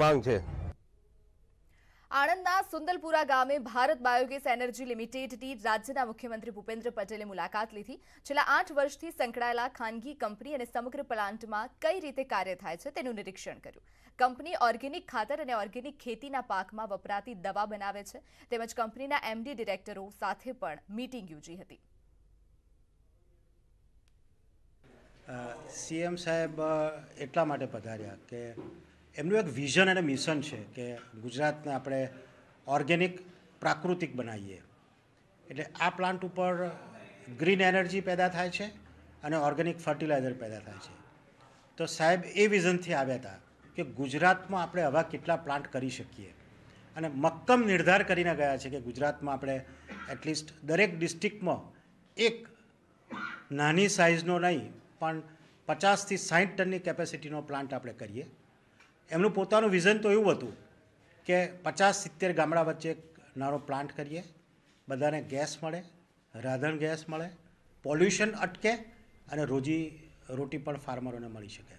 માંગ છે આણંદના સુંદરપુરા ગામે ભારત બાયોગેસ એનર્જી લિમિટેડની રાજ્યના મુખ્યમંત્રી ભૂપેન્દ્ર પટેલે મુલાકાત લીધી છેલ્લા આઠ વર્ષથી સંકળાયેલા ખાનગી કંપની અને સમગ્ર પ્લાન્ટમાં કઈ રીતે કાર્ય થાય છે તેનું નિરીક્ષણ કર્યું કંપની ઓર્ગેનિક ખાતર અને ઓર્ગેનિક ખેતીના પાકમાં વપરાતી દવા બનાવે છે તેમજ કંપનીના એમડી ડિરેક્ટરો સાથે પણ મીટિંગ યોજી હતી સીએમ સાહેબ એટલા માટે પધાર્યા કે એમનું એક વિઝન અને મિશન છે કે ગુજરાતને આપણે ઓર્ગેનિક પ્રાકૃતિક બનાવીએ એટલે આ પ્લાન્ટ ઉપર ગ્રીન એનર્જી પેદા થાય છે અને ઓર્ગેનિક ફર્ટિલાઇઝર પેદા થાય છે તો સાહેબ એ વિઝનથી આવ્યા હતા કે ગુજરાતમાં આપણે આવા કેટલા પ્લાન્ટ કરી શકીએ અને મક્કમ નિર્ધાર કરીને ગયા છે કે ગુજરાતમાં આપણે એટલીસ્ટ દરેક ડિસ્ટ્રિક્ટમાં એક નાની સાઇઝનો નહીં પણ પચાસથી સાઠ ટનની કેપેસિટીનો પ્લાન્ટ આપણે કરીએ એમનું પોતાનું વિઝન તો એવું હતું કે પચાસ સિત્તેર ગામડા વચ્ચે નાનો પ્લાન્ટ કરીએ બધાને ગેસ મળે રાધણ ગેસ મળે પોલ્યુશન અટકે અને રોજી રોટી પણ ફાર્મરોને મળી શકે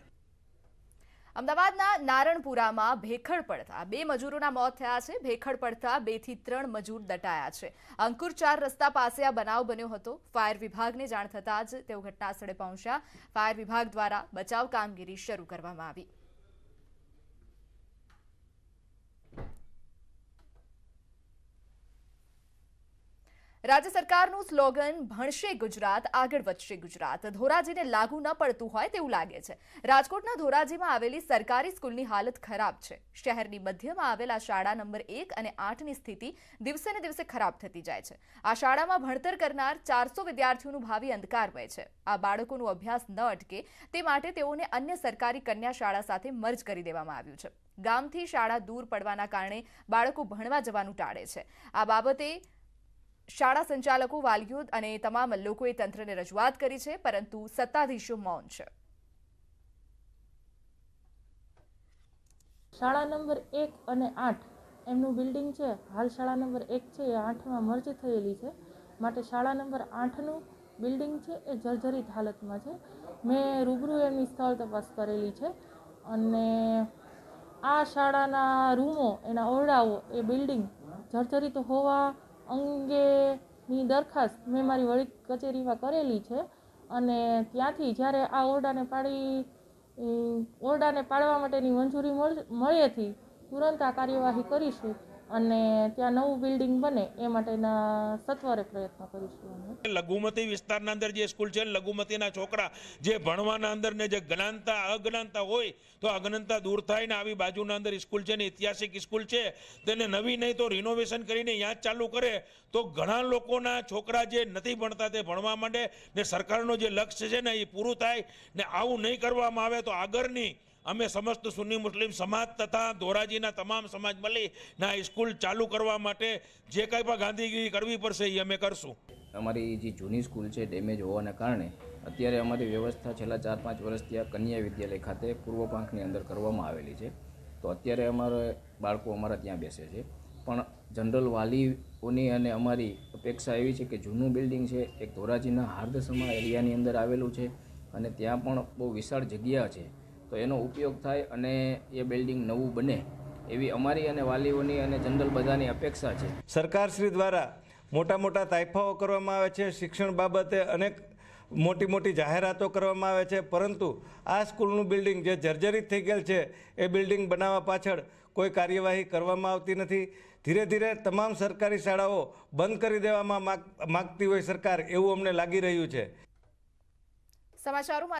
અમદાવાદના નારણપુરામાં ભેખડ પડતા બે મજૂરોના મોત થયા છે ભેખડ પડતા બે થી ત્રણ મજૂર દટાયા છે અંકુર ચાર રસ્તા પાસે આ બનાવ બન્યો હતો ફાયર વિભાગને જાણ થતાં જ તેઓ ઘટનાસ્થળે પહોંચ્યા ફાયર વિભાગ દ્વારા બચાવ કામગીરી શરૂ કરવામાં આવી રાજ્ય સરકારનું સ્લોગન ભણશે ગુજરાત આગળ વધશે ગુજરાત ધોરાજીને લાગુ ન પડતું હોય તેવું લાગે છે રાજકોટના ધોરાજીમાં આવેલી સરકારી સ્કૂલની હાલત ખરાબ છે શહેરની મધ્યમાં આવેલા શાળા નંબર એક અને આઠની સ્થિતિ દિવસે ને દિવસે ખરાબ થતી જાય છે આ શાળામાં ભણતર કરનાર ચારસો વિદ્યાર્થીઓનું ભાવિ અંધકારમય છે આ બાળકોનું અભ્યાસ ન અટકે તે માટે તેઓને અન્ય સરકારી કન્યા શાળા સાથે મર્જ કરી દેવામાં આવ્યું છે ગામથી શાળા દૂર પડવાના કારણે બાળકો ભણવા જવાનું ટાળે છે આ બાબતે શાળા સંચાલકો વાલીઓ અને તમામ લોકોએ તંત્રને રજૂઆત કરી છે પરંતુ સત્તાધીશો મૌન છે શાળા નંબર એક અને આઠ એમનું બિલ્ડિંગ છે હાલ શાળા નંબર એક છે એ આઠમાં મર્જ થયેલી છે માટે શાળા નંબર આઠનું બિલ્ડિંગ છે એ જર્જરિત હાલતમાં છે મેં રૂબરૂ એમની સ્થળ તપાસ કરેલી છે અને આ શાળાના રૂમો એના ઓરડાઓ એ બિલ્ડિંગ જર્જરિત હોવા અંગેની દરખાસ્ત મેં મારી વડી કચેરીમાં કરેલી છે અને ત્યાંથી જ્યારે આ ઓરડાને પાડી ઓરડાને પાડવા માટેની મંજૂરી મળેથી તુરંત આ કાર્યવાહી કરીશું અને ત્યાં નવું બિલ્ડિંગ બને એ માટેના સત્વરે પ્રયત્ન કરીશું લઘુમતી વિસ્તારના અંદર જે સ્કૂલ છે લઘુમતીના છોકરા જે ભણવાના અંદર ને જે જ્ઞાનતા અજ્ઞાનતા હોય તો અજ્ઞાનતા દૂર થાય ને આવી બાજુના અંદર સ્કૂલ છે ને ઐતિહાસિક સ્કૂલ છે તેને નવી નહીં તો રિનોવેશન કરીને યાદ ચાલુ કરે તો ઘણા લોકોના છોકરા જે નથી ભણતા તે ભણવા માંડે ને સરકારનો જે લક્ષ્ય છે ને એ પૂરું થાય ને આવું નહીં કરવામાં આવે તો આગળની અમે સમસ્ત સુન્ની મુસ્લિમ સમાજ તથા ધોરાજીના તમામ સમાજ મળીના સ્કૂલ ચાલુ કરવા માટે જે કંઈ પણ ગાંધીગીરી કરવી પડશે એ અમે કરશું અમારી જે જૂની સ્કૂલ છે ડેમેજ હોવાના કારણે અત્યારે અમારી વ્યવસ્થા છેલ્લા ચાર પાંચ વર્ષથી આ કન્યા વિદ્યાલય ખાતે પૂર્વ પાંખની અંદર કરવામાં આવેલી છે તો અત્યારે અમારે બાળકો અમારા ત્યાં બેસે છે પણ જનરલ વાલીઓની અને અમારી અપેક્ષા એવી છે કે જૂનું બિલ્ડિંગ છે એક ધોરાજીના હાર્દસમા એરિયાની અંદર આવેલું છે અને ત્યાં પણ બહુ વિશાળ જગ્યા છે તો એનો ઉપયોગ થાય અને એ બિલ્ડિંગ નવું બને એવી અમારી અને વાલીઓની અને જનરલ બધાની અપેક્ષા છે સરકારશ્રી દ્વારા મોટા મોટા તાયફાઓ કરવામાં આવે છે શિક્ષણ બાબતે અનેક મોટી મોટી જાહેરાતો કરવામાં આવે છે પરંતુ આ સ્કૂલનું બિલ્ડિંગ જે જર્જરિત થઈ ગયેલ છે એ બિલ્ડિંગ બનાવવા પાછળ કોઈ કાર્યવાહી કરવામાં આવતી નથી ધીરે ધીરે તમામ સરકારી શાળાઓ બંધ કરી દેવામાં માગતી હોય સરકાર એવું અમને લાગી રહ્યું છે